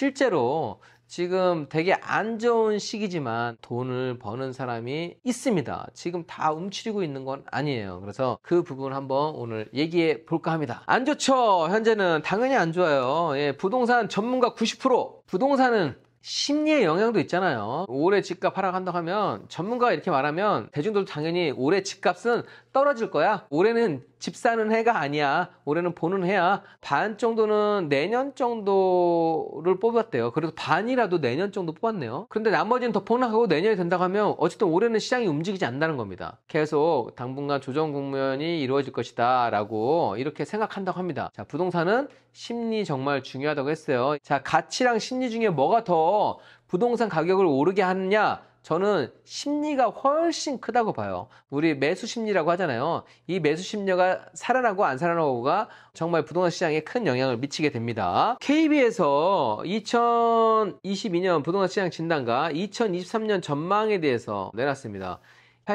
실제로 지금 되게 안 좋은 시기지만 돈을 버는 사람이 있습니다. 지금 다 움츠리고 있는 건 아니에요. 그래서 그 부분 한번 오늘 얘기해 볼까 합니다. 안 좋죠. 현재는 당연히 안 좋아요. 예, 부동산 전문가 90% 부동산은 심리의 영향도 있잖아요. 올해 집값 하락한다고 하면 전문가가 이렇게 말하면 대중들도 당연히 올해 집값은 떨어질 거야. 올해는 집 사는 해가 아니야. 올해는 보는 해야. 반 정도는 내년 정도를 뽑았대요. 그래도 반이라도 내년 정도 뽑았네요. 그런데 나머지는 더 폭락하고 내년이 된다고 하면 어쨌든 올해는 시장이 움직이지 않는다는 겁니다. 계속 당분간 조정 국면이 이루어질 것이다. 라고 이렇게 생각한다고 합니다. 자, 부동산은 심리 정말 중요하다고 했어요. 자, 가치랑 심리 중에 뭐가 더 부동산 가격을 오르게 하느냐? 저는 심리가 훨씬 크다고 봐요. 우리 매수 심리라고 하잖아요. 이 매수 심리가 살아나고 안 살아나고가 정말 부동산 시장에 큰 영향을 미치게 됩니다. KB에서 2022년 부동산 시장 진단과 2023년 전망에 대해서 내놨습니다.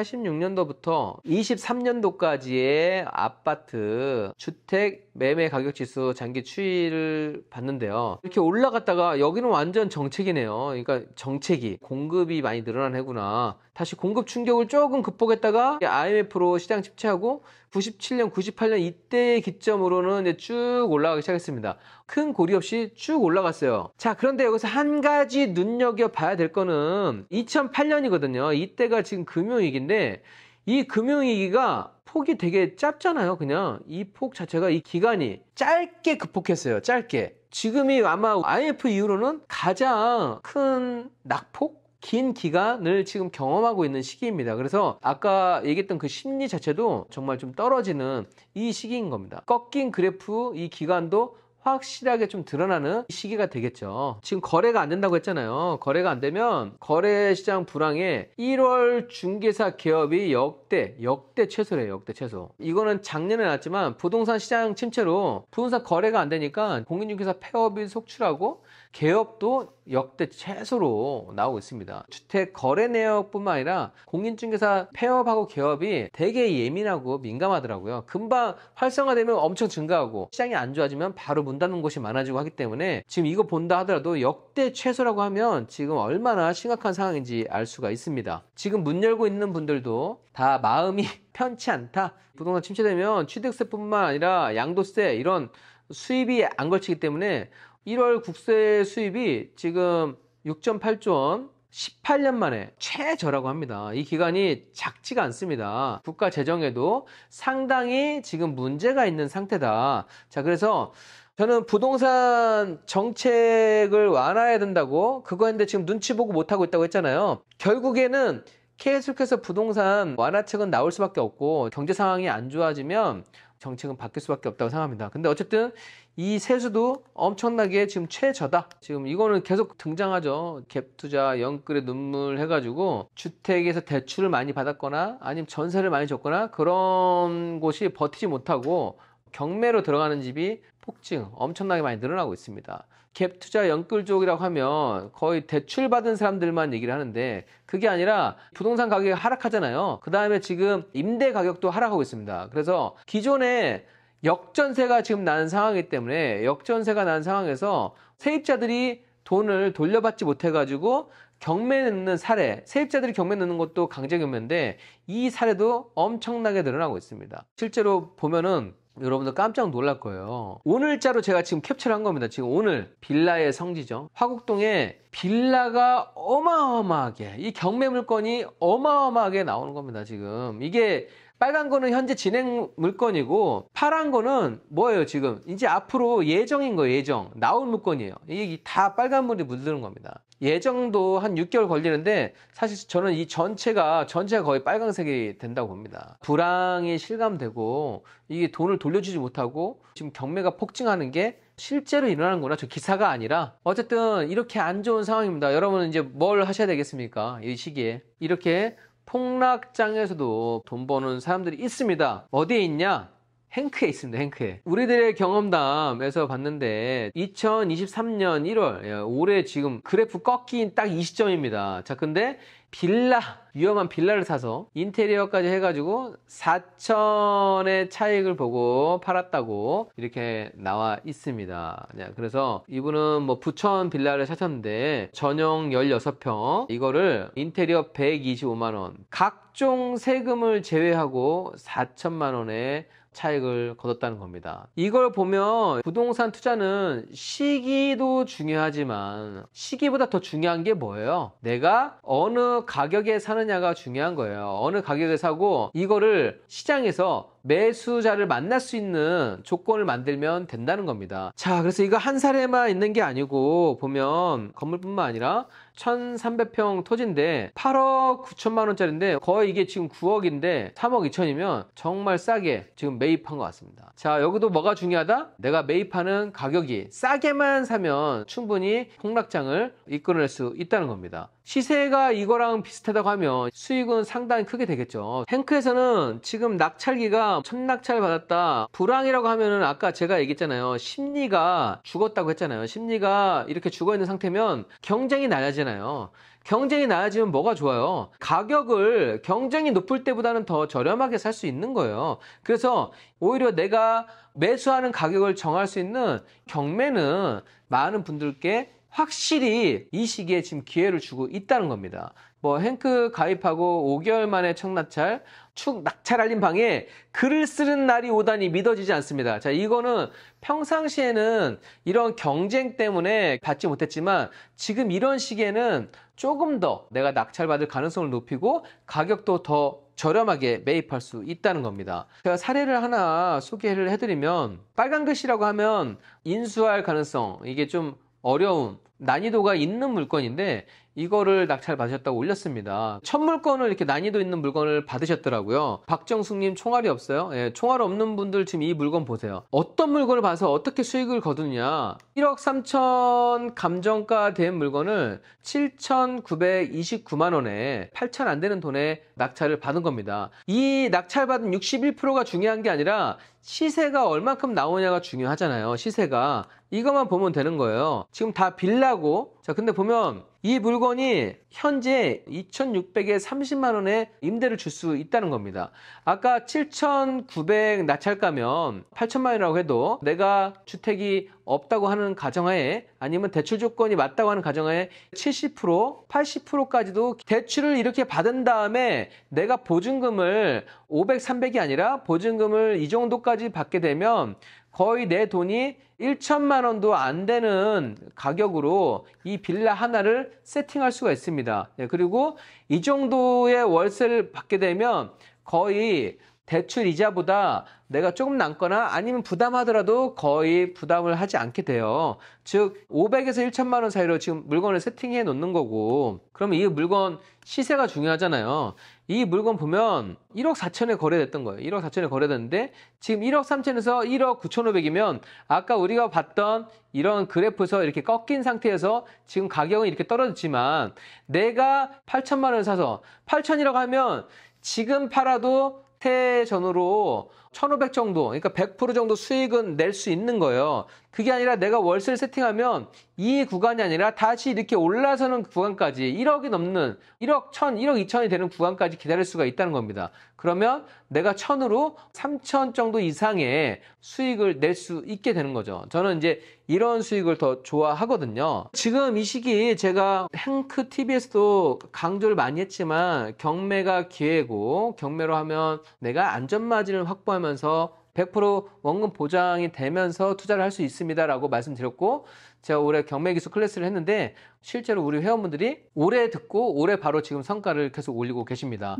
86년도부터 23년도까지의 아파트 주택 매매 가격 지수 장기 추이를 봤는데요. 이렇게 올라갔다가 여기는 완전 정책이네요. 그러니까 정책이 공급이 많이 늘어난 해구나. 다시 공급 충격을 조금 극복했다가 IMF로 시장 집체하고 97년, 98년 이때 기점으로는 이제 쭉 올라가기 시작했습니다. 큰 고리 없이 쭉 올라갔어요. 자, 그런데 여기서 한 가지 눈여겨봐야 될 거는 2008년이거든요. 이때가 지금 금융위기인데 이 금융위기가 폭이 되게 짧잖아요. 그냥 이 폭 자체가 이 기간이 짧게 극복했어요. 짧게. 지금이 아마 IMF 이후로는 가장 큰 낙폭? 긴 기간을 지금 경험하고 있는 시기입니다. 그래서 아까 얘기했던 그 심리 자체도 정말 좀 떨어지는 이 시기인 겁니다. 꺾인 그래프 이 기간도 확실하게 좀 드러나는 시기가 되겠죠. 지금 거래가 안 된다고 했잖아요. 거래가 안 되면 거래시장 불황에 1월 중개사 개업이 역대 역대 최소래요. 역대 최소. 이거는 작년에 났지만 부동산 시장 침체로 부동산 거래가 안 되니까 공인중개사 폐업이 속출하고 개업도 역대 최소로 나오고 있습니다. 주택 거래 내역뿐만 아니라 공인중개사 폐업하고 개업이 되게 예민하고 민감하더라고요. 금방 활성화되면 엄청 증가하고 시장이 안 좋아지면 바로 문 닫는 곳이 많아지고 하기 때문에 지금 이거 본다 하더라도 역대 최소라고 하면 지금 얼마나 심각한 상황인지 알 수가 있습니다. 지금 문 열고 있는 분들도 다 마음이 편치 않다. 부동산 침체되면 취득세뿐만 아니라 양도세 이런 수입이 안 걸치기 때문에 1월 국세 수입이 지금 6.8조 원 18년 만에 최저라고 합니다. 이 기간이 작지가 않습니다. 국가 재정에도 상당히 지금 문제가 있는 상태다. 자, 그래서 저는 부동산 정책을 완화해야 된다고 그거 했는데 지금 눈치 보고 못하고 있다고 했잖아요. 결국에는 계속해서 부동산 완화책은 나올 수밖에 없고 경제 상황이 안 좋아지면 정책은 바뀔 수밖에 없다고 생각합니다. 근데 어쨌든 이 세수도 엄청나게 지금 최저다. 지금 이거는 계속 등장하죠. 갭 투자, 영끌의 눈물 해가지고 주택에서 대출을 많이 받았거나 아니면 전세를 많이 줬거나 그런 곳이 버티지 못하고 경매로 들어가는 집이 폭증 엄청나게 많이 늘어나고 있습니다. 갭 투자 연끌족이라고 하면 거의 대출 받은 사람들만 얘기를 하는데 그게 아니라 부동산 가격이 하락하잖아요. 그 다음에 지금 임대 가격도 하락하고 있습니다. 그래서 기존에 역전세가 지금 난 상황이기 때문에 역전세가 난 상황에서 세입자들이 돈을 돌려받지 못해가지고 경매 넣는 사례, 세입자들이 경매 넣는 것도 강제 경매인데 이 사례도 엄청나게 늘어나고 있습니다. 실제로 보면은 여러분들 깜짝 놀랄 거예요. 오늘자로 제가 지금 캡처를 한 겁니다. 지금 오늘 빌라의 성지죠. 화곡동에 빌라가 어마어마하게 이 경매 물건이 어마어마하게 나오는 겁니다. 지금 이게 빨간 거는 현재 진행 물건이고 파란 거는 뭐예요 지금 이제 앞으로 예정인 거예요 예정 나올 물건이에요 이게 다 빨간 물이 물드는 겁니다 예정도 한 6개월 걸리는데 사실 저는 이 전체가 전체가 거의 빨간색이 된다고 봅니다 불황이 실감되고 이게 돈을 돌려주지 못하고 지금 경매가 폭증하는 게 실제로 일어나는구나. 저 기사가 아니라. 어쨌든 이렇게 안 좋은 상황입니다. 여러분은 이제 뭘 하셔야 되겠습니까? 이 시기에. 이렇게 폭락장에서도 돈 버는 사람들이 있습니다. 어디에 있냐? 행크에 있습니다. 행크에. 우리들의 경험담에서 봤는데 2023년 1월 예, 올해 지금 그래프 꺾인 딱 이 시점입니다. 자 근데 빌라 위험한 빌라를 사서 인테리어까지 해가지고 4천의 차익을 보고 팔았다고 이렇게 나와 있습니다. 네, 그래서 이분은 뭐 부천 빌라를 사셨는데 전용 16평 이거를 인테리어 125만원 각종 세금을 제외하고 4천만원에 차익을 거뒀다는 겁니다. 이걸 보면 부동산 투자는 시기도 중요하지만 시기보다 더 중요한 게 뭐예요? 내가 어느 가격에 사는 사느냐가 중요한 거예요. 어느 가격에 사고 이거를 시장에서 매수자를 만날 수 있는 조건을 만들면 된다는 겁니다. 자, 그래서 이거 한 사례만 있는 게 아니고 보면 건물뿐만 아니라 1,300평 토지인데 8억 9천만 원짜리인데 거의 이게 지금 9억인데 3억 2천이면 정말 싸게 지금 매입한 것 같습니다. 자, 여기도 뭐가 중요하다? 내가 매입하는 가격이 싸게만 사면 충분히 폭락장을 이끌어낼 수 있다는 겁니다. 시세가 이거랑 비슷하다고 하면 수익은 상당히 크게 되겠죠. 행크에서는 지금 낙찰기가 받았다. 천낙찰 받았다. 불황이라고 하면은 아까 제가 얘기했잖아요. 심리가 죽었다고 했잖아요. 심리가 이렇게 죽어 있는 상태면 경쟁이 나아지잖아요 경쟁이 나아지면 뭐가 좋아요? 가격을 경쟁이 높을 때보다는 더 저렴하게 살 수 있는 거예요. 그래서 오히려 내가 매수하는 가격을 정할 수 있는 경매는 많은 분들께 확실히 이 시기에 지금 기회를 주고 있다는 겁니다. 뭐 행크 가입하고 5개월 만에 청낙찰, 축 낙찰 알림 방에 글을 쓰는 날이 오다니 믿어지지 않습니다. 자, 이거는 평상시에는 이런 경쟁 때문에 받지 못했지만 지금 이런 시기에는 조금 더 내가 낙찰받을 가능성을 높이고 가격도 더 저렴하게 매입할 수 있다는 겁니다. 제가 사례를 하나 소개를 해드리면 빨간 글씨라고 하면 인수할 가능성 이게 좀 어려운 난이도가 있는 물건인데 이거를 낙찰 받으셨다고 올렸습니다. 첫 물건을 이렇게 난이도 있는 물건을 받으셨더라고요. 박정숙님 총알이 없어요? 예, 총알 없는 분들 지금 이 물건 보세요. 어떤 물건을 봐서 어떻게 수익을 거두냐? 느 1억 3천 감정가 된 물건을 7,929만 원에 8천 안 되는 돈에 낙찰을 받은 겁니다. 이 낙찰받은 61%가 중요한 게 아니라 시세가 얼만큼 나오냐가 중요하잖아요. 시세가 이것만 보면 되는 거예요. 지금 다 빌라고. 자, 근데 보면 이 물건이 현재 2,600에 30만 원에 임대를 줄 수 있다는 겁니다. 아까 7,900 낙찰가면 8천만 원이라고 해도 내가 주택이 없다고 하는 가정하에 아니면 대출 조건이 맞다고 하는 가정하에 70% 80%까지도 대출을 이렇게 받은 다음에 내가 보증금을 500, 300이 아니라 보증금을 이 정도까지 받게 되면 거의 내 돈이 1천만 원도 안 되는 가격으로 이 빌라 하나를 세팅할 수가 있습니다. 예, 그리고 이 정도의 월세를 받게 되면 거의 대출 이자보다 내가 조금 남거나 아니면 부담하더라도 거의 부담을 하지 않게 돼요. 즉 500에서 1천만 원 사이로 지금 물건을 세팅해 놓는 거고 그러면 이 물건 시세가 중요하잖아요. 이 물건 보면 1억 4천에 거래됐던 거예요. 1억 4천에 거래됐는데 지금 1억 3천에서 1억 9,500이면 아까 우리가 봤던 이런 그래프에서 이렇게 꺾인 상태에서 지금 가격은 이렇게 떨어졌지만 내가 8천만 원을 사서 8천이라고 하면 지금 팔아도 태전으로 1,500 정도, 그러니까 100% 정도 수익은 낼 수 있는 거예요. 그게 아니라 내가 월세를 세팅하면 이 구간이 아니라 다시 이렇게 올라서는 구간까지 1억이 넘는 1억 1 0 0 0 1억 2천이 되는 구간까지 기다릴 수가 있다는 겁니다. 그러면 내가 1 0 0 0으로 3천 정도 이상의 수익을 낼 수 있게 되는 거죠. 저는 이제 이런 수익을 더 좋아하거든요. 지금 이 시기 제가 행크 TV에서도 강조를 많이 했지만 경매가 기회고 경매로 하면 내가 안전마진을 확보하면 하면서 100% 원금 보장이 되면서 투자를 할 수 있습니다라고 말씀드렸고 제가 올해 경매 기술 클래스를 했는데 실제로 우리 회원분들이 올해 듣고 올해 바로 지금 성과를 계속 올리고 계십니다.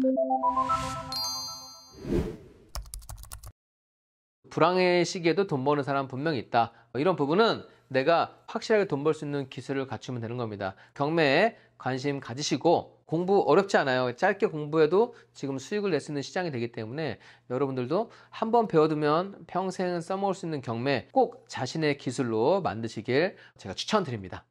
불황의 시기에도 돈 버는 사람 분명히 있다. 이런 부분은 내가 확실하게 돈 벌 수 있는 기술을 갖추면 되는 겁니다. 경매에 관심 가지시고 공부 어렵지 않아요. 짧게 공부해도 지금 수익을 낼 수 있는 시장이 되기 때문에 여러분들도 한번 배워두면 평생 써먹을 수 있는 경매 꼭 자신의 기술로 만드시길 제가 추천드립니다.